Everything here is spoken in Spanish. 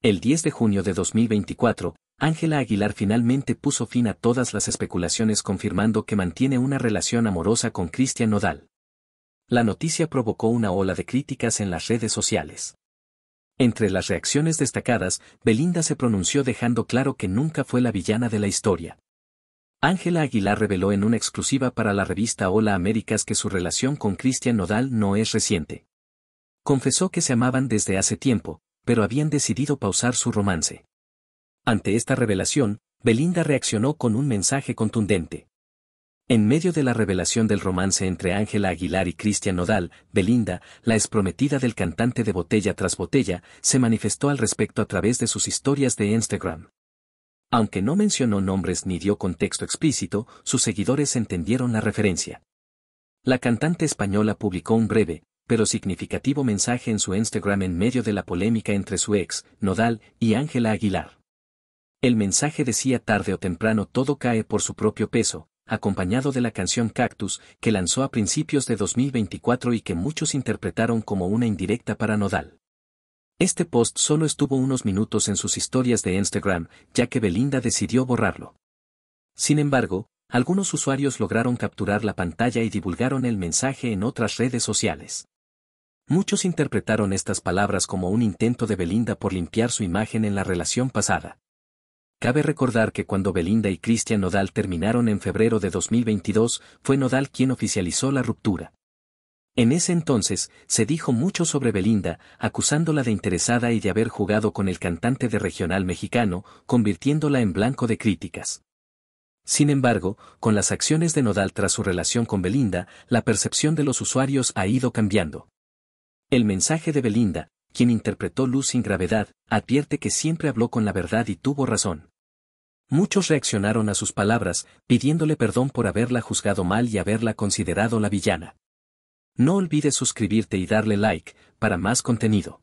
El 10 de junio de 2024, Ángela Aguilar finalmente puso fin a todas las especulaciones confirmando que mantiene una relación amorosa con Cristian Nodal. La noticia provocó una ola de críticas en las redes sociales. Entre las reacciones destacadas, Belinda se pronunció dejando claro que nunca fue la villana de la historia. Ángela Aguilar reveló en una exclusiva para la revista Hola Américas que su relación con Cristian Nodal no es reciente. Confesó que se amaban desde hace tiempo, pero habían decidido pausar su romance. Ante esta revelación, Belinda reaccionó con un mensaje contundente. En medio de la revelación del romance entre Ángela Aguilar y Cristian Nodal, Belinda, la exprometida del cantante de Botella tras Botella, se manifestó al respecto a través de sus historias de Instagram. Aunque no mencionó nombres ni dio contexto explícito, sus seguidores entendieron la referencia. La cantante española publicó un breve, pero significativo mensaje en su Instagram en medio de la polémica entre su ex, Nodal, y Ángela Aguilar. El mensaje decía tarde o temprano todo cae por su propio peso, acompañado de la canción Cactus, que lanzó a principios de 2024 y que muchos interpretaron como una indirecta para Nodal. Este post solo estuvo unos minutos en sus historias de Instagram, ya que Belinda decidió borrarlo. Sin embargo, algunos usuarios lograron capturar la pantalla y divulgaron el mensaje en otras redes sociales. Muchos interpretaron estas palabras como un intento de Belinda por limpiar su imagen en la relación pasada. Cabe recordar que cuando Belinda y Cristian Nodal terminaron en febrero de 2022, fue Nodal quien oficializó la ruptura. En ese entonces, se dijo mucho sobre Belinda, acusándola de interesada y de haber jugado con el cantante de regional mexicano, convirtiéndola en blanco de críticas. Sin embargo, con las acciones de Nodal tras su relación con Belinda, la percepción de los usuarios ha ido cambiando. El mensaje de Belinda, quien interpretó Luz sin gravedad, advierte que siempre habló con la verdad y tuvo razón. Muchos reaccionaron a sus palabras, pidiéndole perdón por haberla juzgado mal y haberla considerado la villana. No olvides suscribirte y darle like, para más contenido.